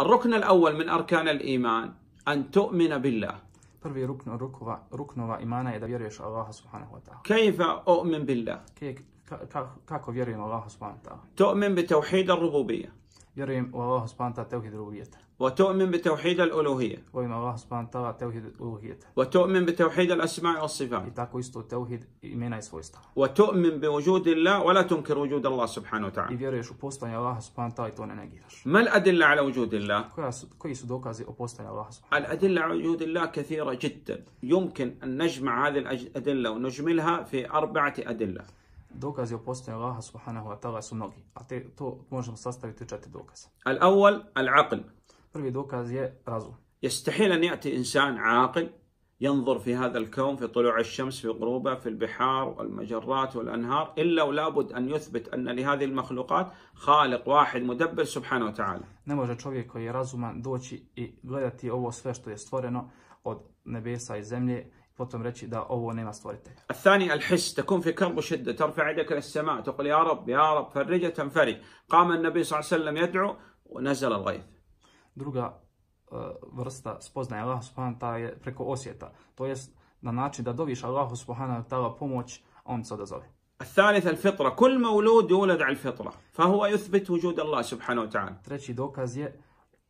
الركن الأول من أركان الإيمان أن تؤمن بالله Prvi rukn, rukova, ruknova imana je da vjeruješ Allaha subhanahu wa ta'ala. Kejfa u'min billah? Kako vjerujem Allaha subhanahu wa ta'ala? Tu'min bi tevhid al-rububija. Vjerujem u Allaha subhanahu wa ta'ala tevhid al-rububijeta. وتؤمن بتوحيد الألوهية. وإن الله سبحانه وتعالى توحيد الألوهية. وتؤمن بتوحيد الأسماء والصفات. توحيد وتؤمن بوجود الله ولا تنكر وجود الله سبحانه وتعالى. إيه الله سبحانه وتعالى ما الأدلة على وجود الله؟ كويس كويس الله سبحانه وتعالى. الأدلة على وجود الله كثيرة جدا. يمكن أن نجمع هذه الأدلة ونجملها في أربعة أدلة. Dokazi o postoji Allaha subhanahu wa ta'ala su mnogi, a te to možemo sastaviti u يستحيل أن يأتي إنسان عاقل ينظر في هذا الكون في طلوع الشمس في غروبه في البحار والمجرات والانهار الا ولابد ان يثبت ان لهذه المخلوقات خالق واحد مدبر سبحانه وتعالى. Ne može čovjek koji je razuman doći i gledati ovo sve što je stvoreno od nebesa i zemlje potom reći da ovo nema stvoritelja. الثاني الحس تكون في كرب شدة ترفع يدك إلى السماء تقول يا رب يا رب فرجة تنفرج قام النبي صلى الله عليه وسلم يدعو ونزل الغيث. druga vrsta spoznaje Allaha subhanahu ta'ala je preko osjeta, to jest na način da doviš Allahu subhanahu ta'ala pomoć, on se odazove. الثالث الفطرة كل مولود يولد على الفطرة فهو يثبت وجود الله سبحانه وتعالى treći dokaz je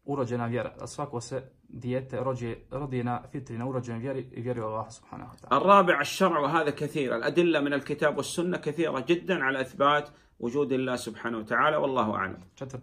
urođena vjera da svako se dijete rođe rodi na fitri na urođenoj vjeri i vjeruje Allah subhanahu wa ta'ala الرابع الشرع وهذا كثير الأدلة من الكتاب والسنة كثيرة جدا على إثبات وجود الله سبحانه وتعالى والله أعلم